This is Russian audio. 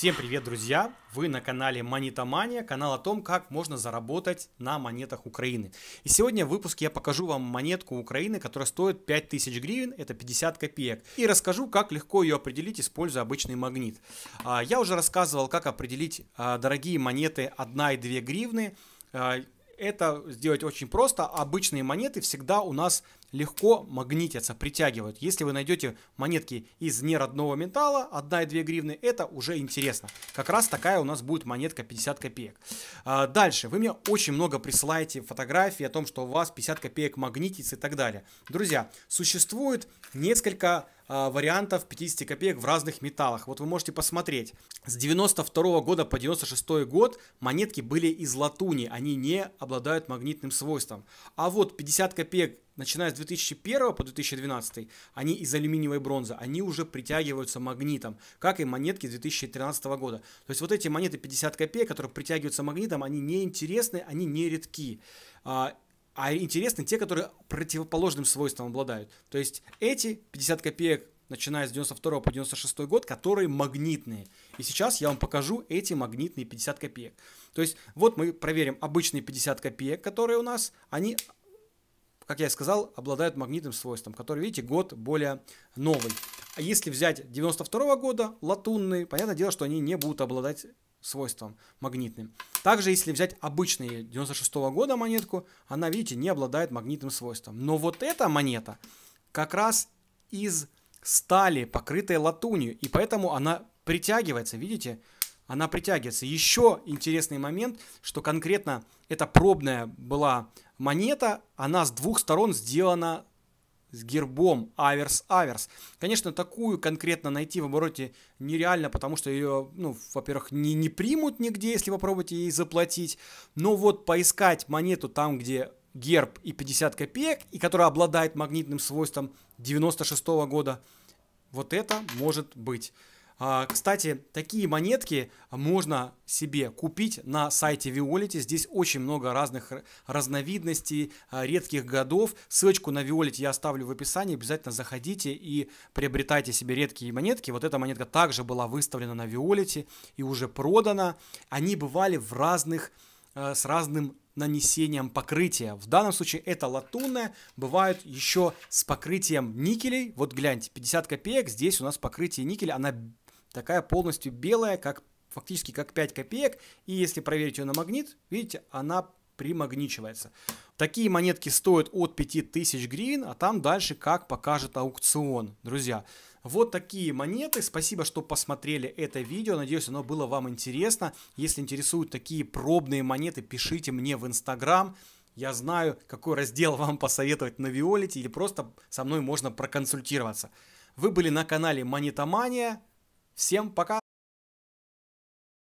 Всем привет, друзья! Вы на канале Монетомания, канал о том, как можно заработать на монетах Украины. И сегодня в выпуске я покажу вам монетку Украины, которая стоит 5000 гривен, это 50 копеек. И расскажу, как легко ее определить, используя обычный магнит. А, я уже рассказывал, как определить а, дорогие монеты 1 и 2 гривны. А, это сделать очень просто. Обычные монеты всегда у нас легко магнитятся, притягивают. Если вы найдете монетки из неродного металла, 1,2 гривны, это уже интересно. Как раз такая у нас будет монетка 50 копеек. А, дальше. Вы мне очень много присылаете фотографий о том, что у вас 50 копеек магнитится и так далее. Друзья, существует несколько а, вариантов 50 копеек в разных металлах. Вот вы можете посмотреть. С 92 года по 96 год монетки были из латуни, они не обладают магнитным свойством. А вот 50 копеек начиная с 2001 по 2012, они из алюминиевой бронзы, они уже притягиваются магнитом, как и монетки 2013 года. То есть вот эти монеты 50 копеек, которые притягиваются магнитом, они не интересны, они не редки. А, а интересны те, которые противоположным свойством обладают. То есть эти 50 копеек начиная с 92 по 96 год, которые магнитные. И сейчас я вам покажу эти магнитные 50 копеек. То есть вот мы проверим обычные 50 копеек, которые у нас, они как я и сказал, обладают магнитным свойством, который, видите, год более новый. А если взять 92 года, латунные, понятное дело, что они не будут обладать свойством магнитным. Также, если взять обычные 96 года монетку, она, видите, не обладает магнитным свойством. Но вот эта монета как раз из стали, покрытой латунью, и поэтому она притягивается, видите, она притягивается. Еще интересный момент, что конкретно эта пробная была Монета, она с двух сторон сделана с гербом аверс-аверс. Конечно, такую конкретно найти в обороте нереально, потому что ее, ну, во-первых, не, не примут нигде, если попробуете ей заплатить. Но вот поискать монету там, где герб и 50 копеек, и которая обладает магнитным свойством 96 -го года, вот это может быть. А, кстати, такие монетки можно себе купить на сайте Violity. Здесь очень много разных разновидностей, а, редких годов. Ссылочку на Violity я оставлю в описании. Обязательно заходите и приобретайте себе редкие монетки. Вот эта монетка также была выставлена на Violity и уже продана. Они бывали в разных а, с разным нанесением покрытия. В данном случае это латунная, бывают еще с покрытием никелей. Вот гляньте, 50 копеек, здесь у нас покрытие никеля, она такая полностью белая, как фактически как 5 копеек. И если проверить ее на магнит, видите, она примагничивается. Такие монетки стоят от 5000 гривен, а там дальше как покажет аукцион, друзья. Вот такие монеты. Спасибо, что посмотрели это видео. Надеюсь, оно было вам интересно. Если интересуют такие пробные монеты, пишите мне в Инстаграм. Я знаю, какой раздел вам посоветовать на Виолите или просто со мной можно проконсультироваться. Вы были на канале Монетомания. Всем пока!